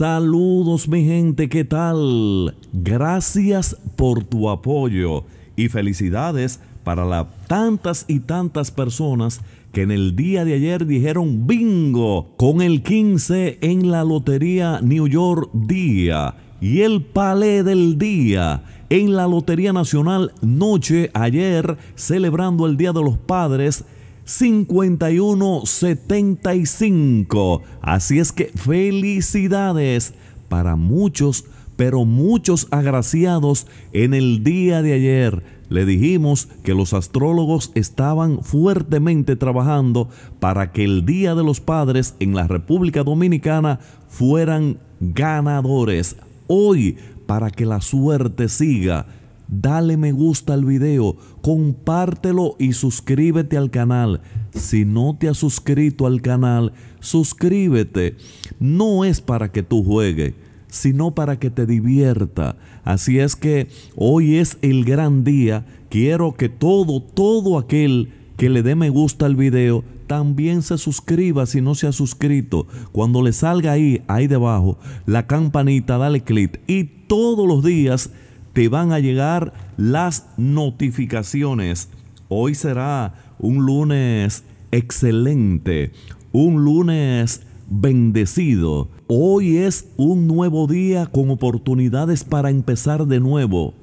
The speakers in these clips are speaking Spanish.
Saludos mi gente, ¿qué tal? Gracias por tu apoyo y felicidades para las tantas y tantas personas que en el día de ayer dijeron bingo con el 15 en la lotería New York Día y el palé del día en la Lotería Nacional Noche ayer celebrando el Día de los Padres 5175. Así es que felicidades para muchos, pero muchos agraciados en el día de ayer le dijimos que los astrólogos estaban fuertemente trabajando para que el Día de los Padres en la República Dominicana fueran ganadores. Hoy, para que la suerte siga dale me gusta al video, compártelo y suscríbete al canal. Si no te has suscrito al canal, suscríbete. No es para que tú juegues, sino para que te divierta. Así es que hoy es el gran día. Quiero que todo, todo aquel que le dé me gusta al video, también se suscriba si no se ha suscrito. Cuando le salga ahí, ahí debajo, la campanita, dale clic. Y todos los días te van a llegar las notificaciones. Hoy será un lunes excelente, un lunes bendecido. Hoy es un nuevo día con oportunidades para empezar de nuevo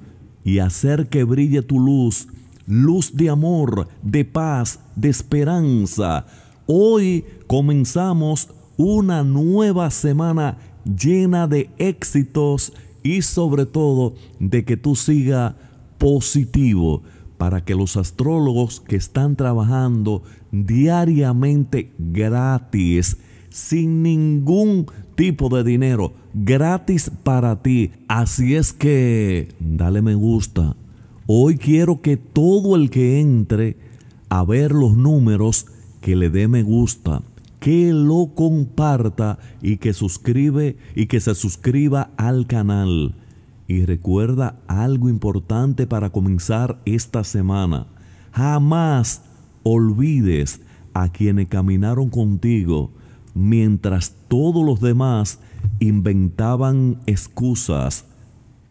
y hacer que brille tu luz, luz de amor, de paz, de esperanza. Hoy comenzamos una nueva semana llena de éxitos y sobre todo de que tú sigas positivo para que los astrólogos que están trabajando diariamente gratis, sin ningún tipo de dinero, gratis para ti. Así es que dale me gusta. Hoy quiero que todo el que entre a ver los números, que le dé me gusta que lo comparta y que suscribe y que se suscriba al canal. Y recuerda algo importante para comenzar esta semana. Jamás olvides a quienes caminaron contigo mientras todos los demás inventaban excusas.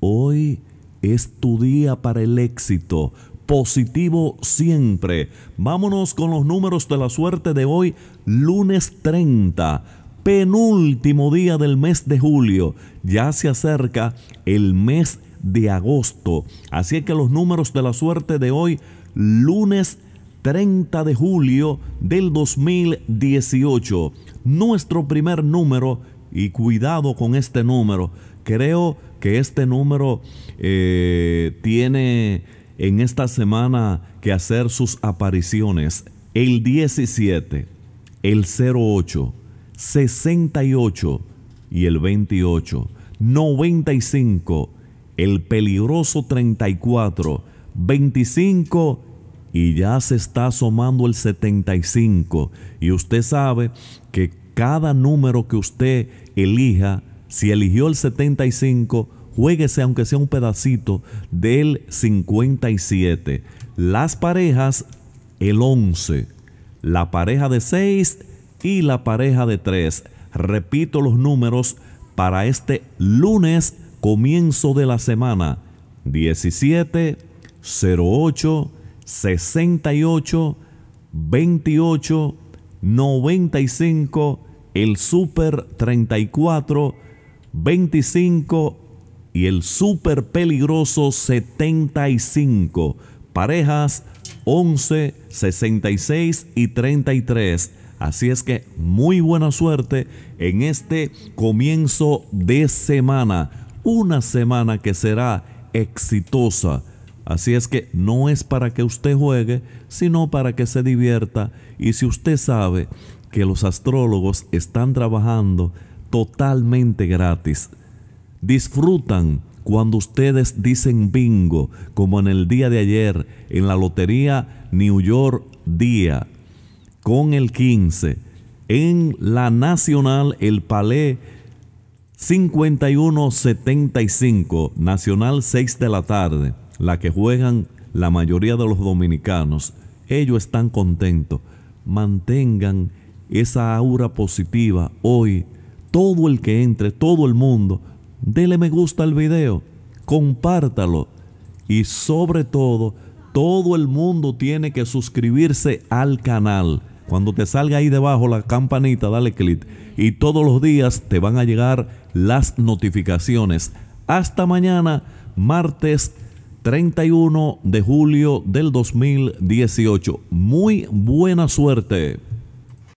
Hoy es tu día para el éxito positivo siempre. Vámonos con los números de la suerte de hoy, lunes 30, penúltimo día del mes de julio. Ya se acerca el mes de agosto. Así que los números de la suerte de hoy, lunes 30 de julio del 2018. Nuestro primer número, y cuidado con este número, creo que este número eh, tiene en esta semana que hacer sus apariciones el 17, el 08, 68 y el 28, 95, el peligroso 34, 25 y ya se está asomando el 75. Y usted sabe que cada número que usted elija, si eligió el 75, Juéguese aunque sea un pedacito del 57. Las parejas, el 11. La pareja de 6 y la pareja de 3. Repito los números para este lunes, comienzo de la semana. 17, 08, 68, 28, 95, el Super 34, 25 y el súper peligroso 75, parejas 11, 66 y 33. Así es que muy buena suerte en este comienzo de semana, una semana que será exitosa. Así es que no es para que usted juegue, sino para que se divierta. Y si usted sabe que los astrólogos están trabajando totalmente gratis, disfrutan cuando ustedes dicen bingo, como en el día de ayer, en la lotería New York Día, con el 15. En la nacional, el palé 5175, nacional 6 de la tarde, la que juegan la mayoría de los dominicanos. Ellos están contentos. Mantengan esa aura positiva hoy. Todo el que entre, todo el mundo, Dele me gusta al video, compártalo y sobre todo, todo el mundo tiene que suscribirse al canal. Cuando te salga ahí debajo la campanita, dale clic y todos los días te van a llegar las notificaciones. Hasta mañana, martes 31 de julio del 2018. Muy buena suerte.